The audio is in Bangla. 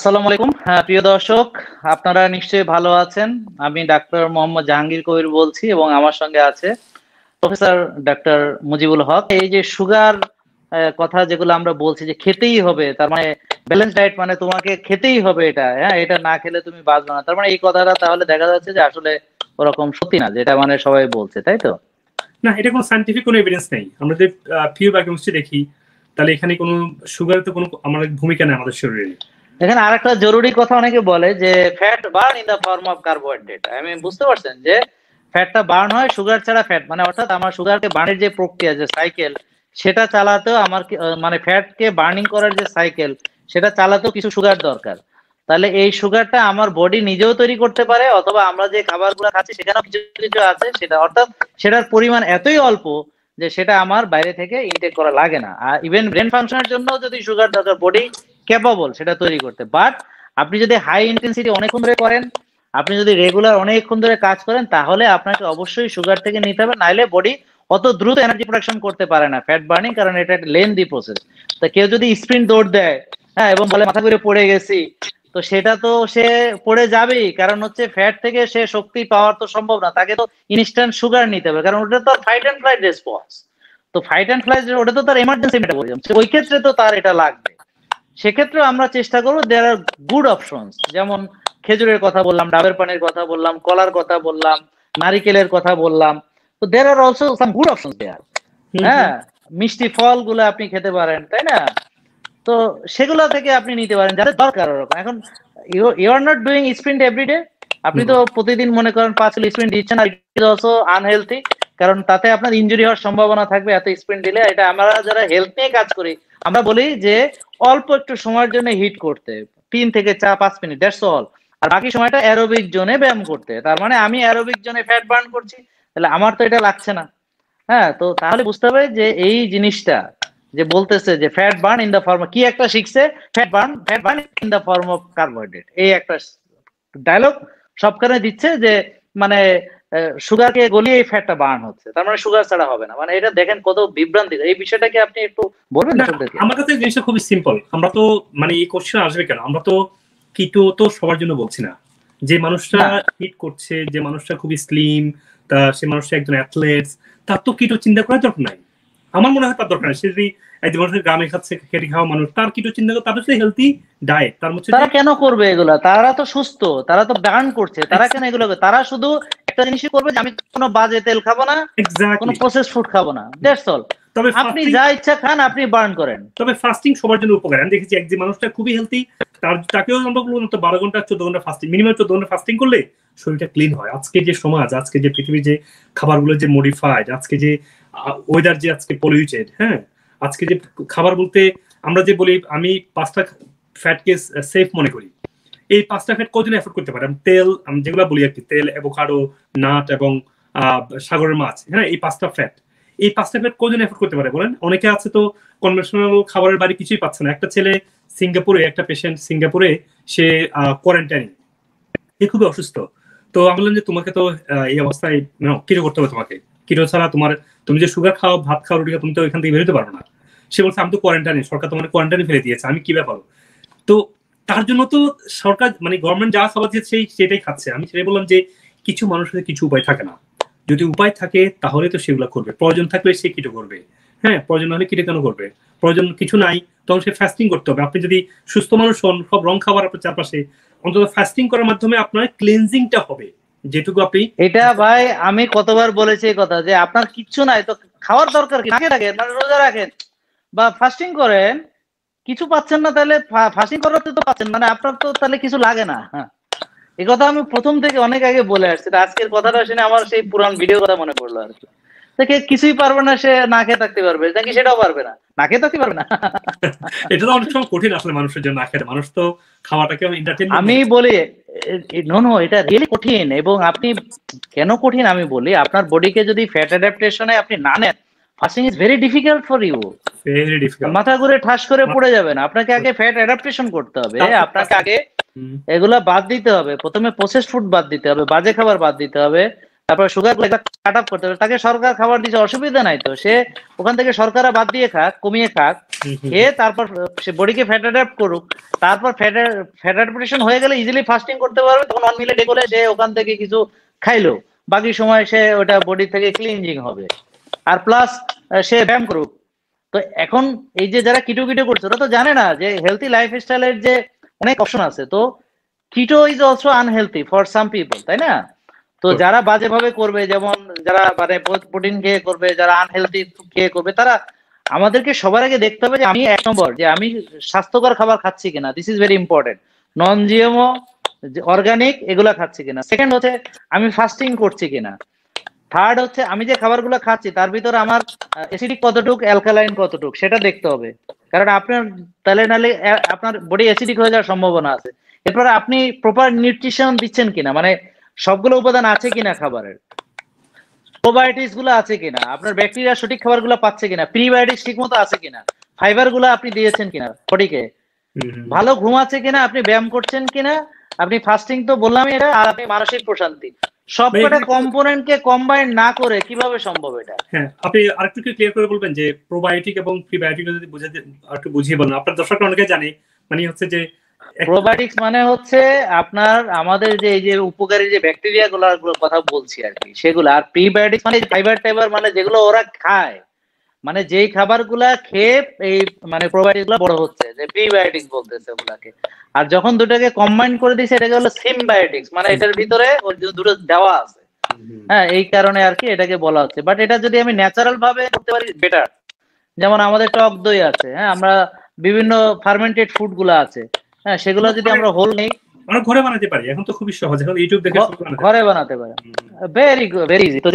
আসসালামু আলাইকুম হ্যাঁ প্রিয় দর্শক আপনারা নিশ্চয়ই ভালো আছেন আমি ডাক্তার মোহাম্মদ জাহাঙ্গীর কবির বলছি এবং আমার সঙ্গে আছে প্রফেসর ডাক্তার মুজিবুল হক এই যে সুগার কথা যেগুলো আমরা বলছি যে খেতেই হবে তার মানে ব্যালেন্স ডায়েট মানে তোমাকে খেতেই হবে এটা হ্যাঁ এটা না খেলে তুমি বাঁচবে না তার মানে এই কথাটা তাহলে দেখা যাচ্ছে যে আসলে ওরকম সত্যি না যেটা মানে সবাই বলছে তাই তো না এটা কোনো সাইন্টিফিক কোনো এভিডেন্স নেই আমরা যদি পিওর বায়োকেমিস্ট্রি দেখি তাহলে এখানে কোনো সুগারের তো কোনো আমাদের ভূমিকা নেই আমাদের শরীরে এখানে আরেকটা জরুরি কথা অনেকে বলে যে fat burn in the form of carbohydrate আমি বুঝতে পারছেন যে ফ্যাটটা বার্ন হয় সুগার ছাড়া ফ্যাট মানে অর্থাৎ আমার সুগারকে বার্নের যে প্রক্রিয়া যে সাইকেল সেটা চালাতেও আমার মানে ফ্যাটকে বার্নিং করার যে সাইকেল সেটা চালাতেও কিছু সুগার দরকার তাহলে এই সুগারটা আমার বডি নিজেও তৈরি করতে পারে অথবা আমরা যে খাবারগুলো খাচ্ছি সেখানেও কিছু কিছু আছে সেটা অর্থাৎ সেটার পরিমাণ এতই অল্প যে সেটা আমার বাইরে থেকে ইনটেক করা লাগে না আর ইভেন ব্রেন ফাংশনের জন্য যদি সুগার দরকার বডি ক্যাপাবল সেটা তৈরি করতে বাট আপনি যদি হাই ইন্টেন্সিটি অনেকক্ষণ ধরে করেন আপনি যদি রেগুলার অনেকক্ষণ ধরে কাজ করেন তাহলে আপনাকে অবশ্যই সুগার থেকে নিতে হবে নাইলে বডি অত দ্রুত এনার্জি প্রোডাকশন করতে পারে না ফ্যাট বার্নিং কারণ এটা একটা লেন্দি প্রসেস তা কেউ যদি স্প্রিন দৌড় দেয় হ্যাঁ এবং বলে মাথা করে পড়ে গেছি তো সেটা তো সে পড়ে যাবেই কারণ হচ্ছে ফ্যাট থেকে সে শক্তি পাওয়ার তো সম্ভব না তাকে তো ইনস্ট্যান্ট সুগার নিতে হবে কারণ ওটা তো ফাইট অ্যান্ড ফ্লাইট রেসপন্স তো ফাইট অ্যান্ড ফ্লাইট ওটা তো তার এমার্জেন্সি মেটাবলিজম ওই ক্ষেত্রে তো তার এটা লাগবে সেক্ষেত্রে আমরা চেষ্টা করবো দেয়ার আর গুড অপশনস যেমন খেজুরের কথা বললাম ডাবের পানির কথা বললাম কলার কথা বললাম নারিকেলের কথা বললাম তো there are also some good option there হ্যাঁ মিষ্টি ফলগুলো আপনি খেতে পারেন তাই না তো সেগুলো থেকে আপনি নিতে পারেন যাদের দরকার ওরকম এখন you are not doing sprint everyday আপনি তো প্রতিদিন মনে করেন পাঁচ কিলো স্প্রিন্ট দিচ্ছেন আর ইট ইজ অলসো আনহেলদি কারণ তাতে আপনার ইঞ্জুরি হওয়ার সম্ভাবনা থাকবে এত স্পিন দিলে এটা আমরা যারা হেলথ নিয়ে কাজ করি আমরা বলি যে অল্প একটু সময়ের জন্য হিট করতে তিন থেকে চার পাঁচ মিনিট দেড়শো অল আর বাকি সময়টা অ্যারোবিক জোনে ব্যায়াম করতে তার মানে আমি অ্যারোবিক জোনে ফ্যাট বার্ন করছি তাহলে আমার তো এটা লাগছে না হ্যাঁ তো তাহলে বুঝতে হবে যে এই জিনিসটা যে বলতেছে যে fat burn in the form কি একটা শিখছে fat burn fat burn in the form of carbohydrate এই একটা ডায়লগ সবখানে দিচ্ছে যে মানে সুগারকে গলিয়ে এই ফ্যাটটা বার্ন হচ্ছে তার মানে সুগার ছাড়া হবে না মানে এটা দেখেন কত বিভ্রান্তি এই বিষয়টাকে আপনি একটু বলবেন আমার কাছে জিনিসটা খুবই সিম্পল আমরা তো মানে এই কোশ্চেন আসবে কেন আমরা তো কিটো তো সবার জন্য বলছি না যে মানুষটা হিট করছে যে মানুষটা খুবই স্লিম তা সে মানুষটা একজন অ্যাথলেট তার তো কিটো চিন্তা করার দরকার নাই আমার মনে হয় তার দরকার সে যদি একজন মানুষের গ্রামে খাচ্ছে খেটে খাওয়া মানুষ তার কিটো চিন্তা করে তাদের হেলদি ডায়েট তার মধ্যে তারা কেন করবে এগুলা তারা তো সুস্থ তারা তো ব্যান করছে তারা কেন এগুলো তারা শুধু একটা জিনিসই করবে যে আমি কোনো বাজে তেল খাবো না কোনো প্রসেস ফুড খাবো না দ্যাটস অল তবে আপনি যা ইচ্ছা খান আপনি বার্ন করেন তবে ফাস্টিং সবার জন্য উপকার আমি দেখেছি একজন মানুষটা খুবই হেলদি তার তাকেও আমরা বলবো তো বারো ঘন্টা চোদ্দ ঘন্টা ফাস্টিং মিনিমাম চোদ্দ ঘন্টা ফাস্টিং করলে শরীরটা ক্লিন হয় আজকে যে সমাজ আজকে যে পৃথিবীর যে খাবারগুলো যে মডিফাইড আজকে যে ওয়েদার যে আজকে পলিউটেড হ্যাঁ আজকে যে খাবার বলতে আমরা যে বলি আমি পাঁচটা ফ্যাটকে সেফ মনে করি এই পাঁচটা ফ্যাট কদিন এফোর্ড করতে পারে তেল আমি যেগুলো বলি আর কি তেল অ্যাভোকাডো নাট এবং সাগরের মাছ হ্যাঁ এই পাঁচটা ফ্যাট এই পাঁচটা ফ্যাট কদিন এফোর্ড করতে পারে বলেন অনেকে আছে তো কনভেনশনাল খাবারের বাড়ি কিছুই পাচ্ছে না একটা ছেলে সিঙ্গাপুরে একটা পেশেন্ট সিঙ্গাপুরে সে কোয়ারেন্টাইন এ খুবই অসুস্থ তো আমি বললাম যে তোমাকে তো এই অবস্থায় কিরো করতে হবে তোমাকে কিরো ছাড়া তোমার তুমি যে সুগার খাও ভাত খাও রুটি তুমি তো এখান থেকে বেরোতে পারো না সে বলছে আমি তো কোয়ারেন্টাইনে সরকার তোমার কোয়ারেন্টাইনে ফেলে দিয়েছে আমি কি ব্যাপার তো তার জন্য তো সরকার মানে গভর্নমেন্ট যা সাবাচ্ছে সেই সেটাই খাচ্ছে আমি সেটাই বললাম যে কিছু মানুষের কিছু উপায় থাকে না যদি উপায় থাকে তাহলে তো সেগুলো করবে প্রয়োজন থাকলে সে কিটো করবে হ্যাঁ প্রয়োজন হলে কেটে কেন করবে প্রয়োজন কিছু নাই তখন সে ফাস্টিং করতে হবে আপনি যদি সুস্থ মানুষ হন সব রং খাবার আপনার চারপাশে অন্তত ফাস্টিং করার মাধ্যমে আপনার ক্লিনজিংটা হবে যেটুকু আপনি এটা ভাই আমি কতবার বলেছি এই কথা যে আপনার কিচ্ছু নাই তো খাওয়ার দরকার কি রাখেন মানে রোজা রাখেন বা ফাস্টিং করেন কিছু পাচ্ছেন না তাহলে ফাঁসি করাতে তো পাচ্ছেন মানে আপনার তো তাহলে কিছু লাগে না হ্যাঁ। এ কথা আমি প্রথম থেকে অনেক আগে বলে আসছি আজকের কথাটা শুনে আমার সেই পুরান ভিডিও কথা মনে পড়লো আর কিছুই পারবে না সে না খেয়ে থাকতে পারবে নাকি সেটাও পারবে না না খেয়ে থাকতে পারবে না এটা তো অনেক সময় কঠিন আসলে মানুষের জন্য না মানুষ তো খাওয়াটাকে আমি বলি নো নো এটা রিয়েলি কঠিন এবং আপনি কেন কঠিন আমি বলি আপনার বডিকে যদি ফ্যাট অ্যাডাপ্টেশনে আপনি না নেন fasting is very difficult for you very difficult মাথা ঘুরে ঠাস করে পড়ে যাবেন আপনাকে আগে ফ্যাট অ্যাডাপ্টেশন করতে হবে আপনাকে আগে বাদ দিতে হবে প্রথমে প্রসেস ফুড বাদ দিতে হবে বাজে খাবার বাদ দিতে হবে তারপর সুগার কাট আপ করতে হবে তাকে সরকার খাবার দিচ্ছে অসুবিধা নাই তো সে ওখান থেকে সরকার বাদ দিয়ে খাক কমিয়ে খাক খেয়ে তারপর সে বডিকে ফ্যাট অ্যাডাপ্ট করুক তারপর ফ্যাট ফ্যাট অ্যাডাপ্টেশন হয়ে গেলে ইজিলি ফাস্টিং করতে পারবে তখন ওয়ান মিলে করে সে ওখান থেকে কিছু খাইলো বাকি সময় সে ওটা বডি থেকে ক্লিনজিং হবে আর প্লাস সে ব্যায়াম করুক তো এখন এই যে যারা কিটো কিটো করছে ওরা তো জানে না যে হেলথি লাইফ স্টাইলের যে অনেক অপশন আছে তো keto is also unhealthy for some people তাই না তো যারা বাজেভাবে করবে যেমন যারা মানে প্রোটিন খেয়ে করবে যারা আনহেলদি খেয়ে করবে তারা আমাদেরকে সবার আগে দেখতে হবে যে আমি এক নম্বর যে আমি স্বাস্থ্যকর খাবার খাচ্ছি কিনা this is very important non GMO organic এগুলা খাচ্ছি কিনা সেকেন্ড হচ্ছে আমি ফাস্টিং করছি কিনা থার্ড হচ্ছে আমি যে খাবারগুলো খাচ্ছি তার ভিতরে আমার অ্যাসিডিক কতটুক অ্যালকালাইন কতটুক সেটা দেখতে হবে কারণ আপনার তাহলে নালে আপনার বডি অ্যাসিডিক হয়ে যাওয়ার সম্ভাবনা আছে এরপর আপনি প্রপার নিউট্রিশন দিচ্ছেন কিনা মানে সবগুলো উপাদান আছে কিনা খাবারের প্রোবায়োটিক্স গুলো আছে কিনা আপনার ব্যাকটেরিয়া সঠিক খাবার গুলো পাচ্ছে কিনা প্রিবায়োটিক্স ঠিক মতো আছে কিনা ফাইবার গুলো আপনি দিয়েছেন কিনা সঠিকে ভালো ঘুম আছে কিনা আপনি ব্যায়াম করছেন কিনা আপনি ফাস্টিং তো বললামই এটা আর আপনি মানসিক প্রশান্তি সবকটা কম্পোনেন্টকে কম্বাইন না করে কিভাবে সম্ভব এটা হ্যাঁ আপনি আরেকটু কি ক্লিয়ার করে বলবেন যে প্রোবায়োটিক এবং প্রিবায়োটিক যদি বুঝাতে আরেকটু বুঝিয়ে বলেন আপনার দর্শকরা অনেকে জানে মানে হচ্ছে যে প্রোবায়োটিক্স মানে হচ্ছে আপনার আমাদের যে এই যে উপকারী যে ব্যাকটেরিয়া গুলো কথা বলছি আর কি সেগুলো আর প্রিবায়োটিক্স মানে ফাইবার টাইবার মানে যেগুলো ওরা খায় মানে যেই খাবারগুলা খেয়ে এই মানে প্রোবায়োটিক গুলা বড় হচ্ছে যে প্রিবায়োটিক বলতেছে ওগুলাকে আর যখন দুটাকে কম্বাইন করে দিছে এটাকে হলো সিমবায়োটিক্স মানে এটার ভিতরে ওর দুটো দেওয়া আছে হ্যাঁ এই কারণে আর কি এটাকে বলা হচ্ছে বাট এটা যদি আমি ন্যাচারাল ভাবে করতে পারি বেটার যেমন আমাদের টক দই আছে হ্যাঁ আমরা বিভিন্ন ফার্মেন্টেড ফুড গুলো আছে হ্যাঁ সেগুলো যদি আমরা হোল নেই ঘরে বানাতে পারি এখন তো খুবই সহজ এখন ইউটিউব দেখে ঘরে বানাতে পারি ভেরি গুড ভেরি ইজি তো